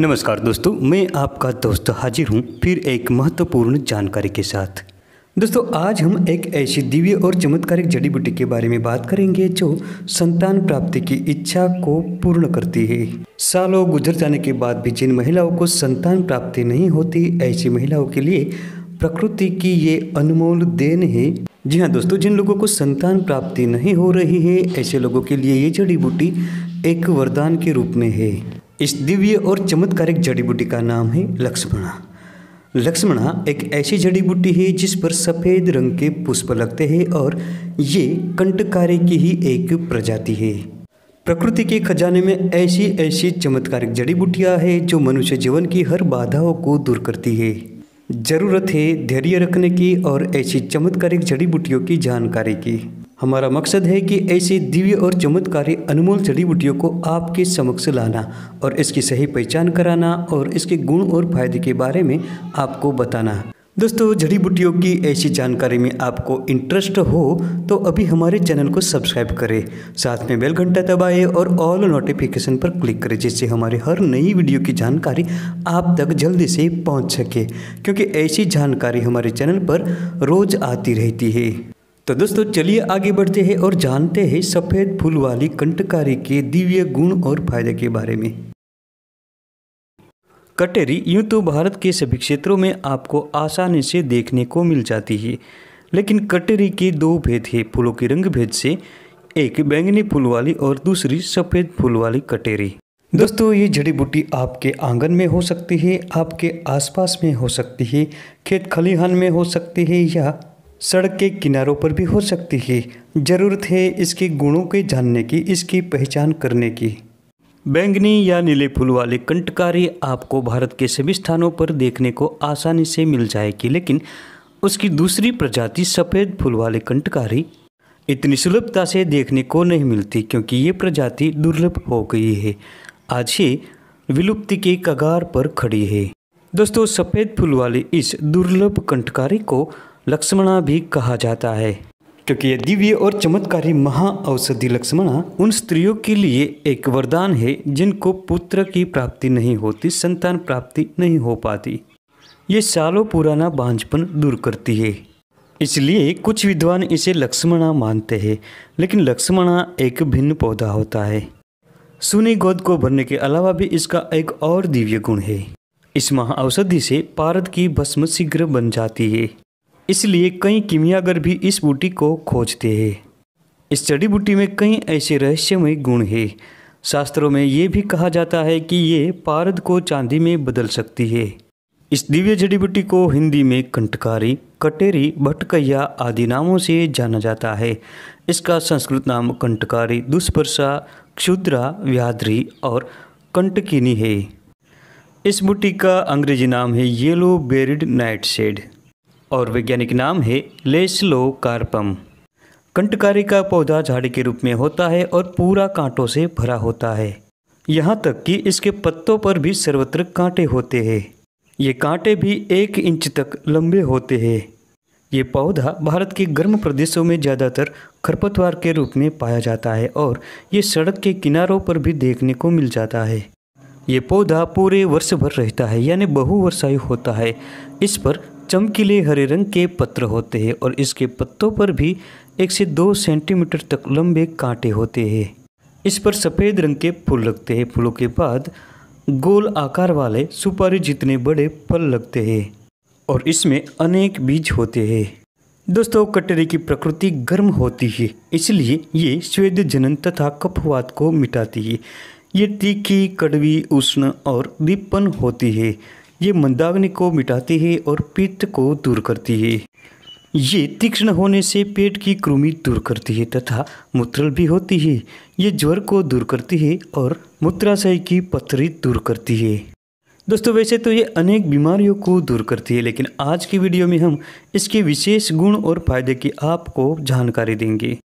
नमस्कार दोस्तों मैं आपका दोस्त हाजिर हूँ फिर एक महत्वपूर्ण जानकारी के साथ दोस्तों आज हम एक ऐसी दिव्य और चमत्कारिक जड़ी बूटी के बारे में बात करेंगे जो संतान प्राप्ति की इच्छा को पूर्ण करती है सालों गुजर जाने के बाद भी जिन महिलाओं को संतान प्राप्ति नहीं होती ऐसी महिलाओं के लिए प्रकृति की ये अनमोल देन है जी हाँ दोस्तों जिन लोगों को संतान प्राप्ति नहीं हो रही है ऐसे लोगों के लिए ये जड़ी बूटी एक वरदान के रूप में है इस दिव्य और चमत्कारिक जड़ी बूटी का नाम है लक्ष्मणा लक्ष्मणा एक ऐसी जड़ी बूटी है जिस पर सफ़ेद रंग के पुष्प लगते हैं और ये कंटकारी की ही एक प्रजाति है प्रकृति के खजाने में ऐसी ऐसी चमत्कारिक जड़ी बूटियाँ हैं जो मनुष्य जीवन की हर बाधाओं को दूर करती है ज़रूरत है धैर्य रखने की और ऐसी चमत्कारिक जड़ी बूटियों की जानकारी की हमारा मकसद है कि ऐसी दिव्य और चमत्कारी अनमोल जड़ी बूटियों को आपके समक्ष लाना और इसकी सही पहचान कराना और इसके गुण और फायदे के बारे में आपको बताना दोस्तों जड़ी बूटियों की ऐसी जानकारी में आपको इंटरेस्ट हो तो अभी हमारे चैनल को सब्सक्राइब करें साथ में बेल घंटा दबाएं और ऑल नोटिफिकेशन पर क्लिक करें जिससे हमारे हर नई वीडियो की जानकारी आप तक जल्दी से पहुंच सके क्योंकि ऐसी जानकारी हमारे चैनल पर रोज़ आती रहती है तो दोस्तों चलिए आगे बढ़ते हैं और जानते हैं सफ़ेद फूल वाली कंटकारी के दिव्य गुण और फायदे के बारे में कटेरी यूं तो भारत के सभी क्षेत्रों में आपको आसानी से देखने को मिल जाती है लेकिन कटेरी के दो भेद हैं फूलों के रंग भेद से एक बैंगनी फूल वाली और दूसरी सफ़ेद फूल वाली कटेरी दोस्तों ये जड़ी बूटी आपके आंगन में हो सकती है आपके आसपास में हो सकती है खेत खलिहान में हो सकती है या सड़क के किनारों पर भी हो सकती है ज़रूरत है इसके गुणों के जानने की इसकी पहचान करने की बैंगनी या नीले फूल वाले कंटकारी आपको भारत के सभी स्थानों पर देखने को आसानी से मिल जाएगी लेकिन उसकी दूसरी प्रजाति सफ़ेद फूल वाले कंटकारी इतनी सुलभता से देखने को नहीं मिलती क्योंकि ये प्रजाति दुर्लभ हो गई है आज ही विलुप्ति के कगार पर खड़ी है दोस्तों सफ़ेद फूल वाले इस दुर्लभ कंटकारी को लक्ष्मणा भी कहा जाता है क्योंकि यह दिव्य और चमत्कारी महा औषधि लक्ष्मणा उन स्त्रियों के लिए एक वरदान है जिनको पुत्र की प्राप्ति नहीं होती संतान प्राप्ति नहीं हो पाती ये सालों पुराना बांझपन दूर करती है इसलिए कुछ विद्वान इसे लक्ष्मणा मानते हैं लेकिन लक्ष्मणा एक भिन्न पौधा होता है सुनी गोद को भरने के अलावा भी इसका एक और दिव्य गुण है इस महा औषधि से पारद की भस्म शीघ्र बन जाती है इसलिए कई कीमियागर भी इस बूटी को खोजते हैं इस जड़ी बूटी में कई ऐसे रहस्यमय गुण हैं शास्त्रों में ये भी कहा जाता है कि ये पारद को चांदी में बदल सकती है इस दिव्य जड़ी बूटी को हिंदी में कंटकारी कटेरी भटकैया आदि नामों से जाना जाता है इसका संस्कृत नाम कंटकारी दुष्पर्शा क्षुद्रा व्याद्री और कंटकिनी है इस बूटी का अंग्रेजी नाम है येलो बेरिड नाइट शेड और वैज्ञानिक नाम है लेस्लो कार्पम कंटकारी का पौधा झाड़ी के रूप में होता है और पूरा कांटों से भरा होता है यहाँ तक कि इसके पत्तों पर भी सर्वत्र कांटे होते हैं ये कांटे भी एक इंच तक लंबे होते हैं ये पौधा भारत के गर्म प्रदेशों में ज़्यादातर खरपतवार के रूप में पाया जाता है और ये सड़क के किनारों पर भी देखने को मिल जाता है ये पौधा पूरे वर्ष भर रहता है यानी बहुवर्षायु होता है इस पर चमकीले हरे रंग के पत्र होते हैं और इसके पत्तों पर भी एक से दो सेंटीमीटर तक लंबे कांटे होते हैं इस पर सफ़ेद रंग के फूल लगते हैं फूलों के बाद गोल आकार वाले सुपारी जितने बड़े फल लगते हैं और इसमें अनेक बीज होते हैं दोस्तों कटरे की प्रकृति गर्म होती है इसलिए ये स्वेद जनन तथा कफवात को मिटाती है ये तीखी कड़वी उष्ण और दीपन होती है ये मंदाग्नि को मिटाती है और पित्त को दूर करती है ये तीक्ष्ण होने से पेट की कृमि दूर करती है तथा मूत्रल भी होती है ये ज्वर को दूर करती है और मूत्राशय की पथरी दूर करती है दोस्तों वैसे तो ये अनेक बीमारियों को दूर करती है लेकिन आज की वीडियो में हम इसके विशेष गुण और फायदे की आपको जानकारी देंगे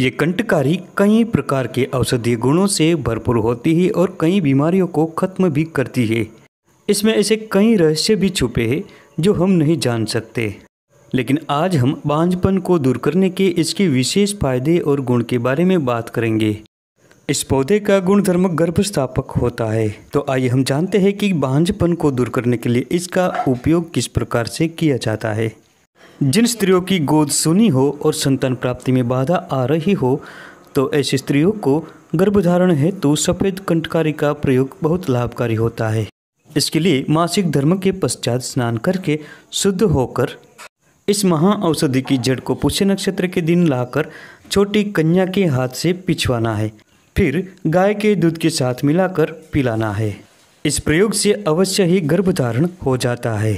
ये कंटकारी कई प्रकार के औषधीय गुणों से भरपूर होती है और कई बीमारियों को खत्म भी करती है इसमें ऐसे कई रहस्य भी छुपे हैं जो हम नहीं जान सकते लेकिन आज हम बांझपन को दूर करने के इसके विशेष फायदे और गुण के बारे में बात करेंगे इस पौधे का गुण धर्म गर्भस्थापक होता है तो आइए हम जानते हैं कि बांझपन को दूर करने के लिए इसका उपयोग किस प्रकार से किया जाता है जिन स्त्रियों की गोद सुनी हो और संतान प्राप्ति में बाधा आ रही हो तो ऐसी स्त्रियों को गर्भधारण हेतु तो सफ़ेद कंटकारी का प्रयोग बहुत लाभकारी होता है इसके लिए मासिक धर्म के पश्चात स्नान करके शुद्ध होकर इस महा औषधि की जड़ को पुष्य नक्षत्र के दिन लाकर छोटी कन्या के हाथ से पिछवाना है फिर गाय के दूध के साथ मिलाकर पिलाना है इस प्रयोग से अवश्य ही गर्भधारण हो जाता है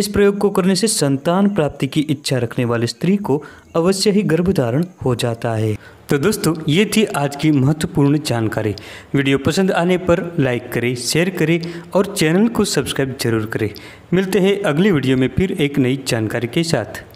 इस प्रयोग को करने से संतान प्राप्ति की इच्छा रखने वाले स्त्री को अवश्य ही गर्भधारण हो जाता है तो दोस्तों ये थी आज की महत्वपूर्ण जानकारी वीडियो पसंद आने पर लाइक करें शेयर करें और चैनल को सब्सक्राइब जरूर करें मिलते हैं अगली वीडियो में फिर एक नई जानकारी के साथ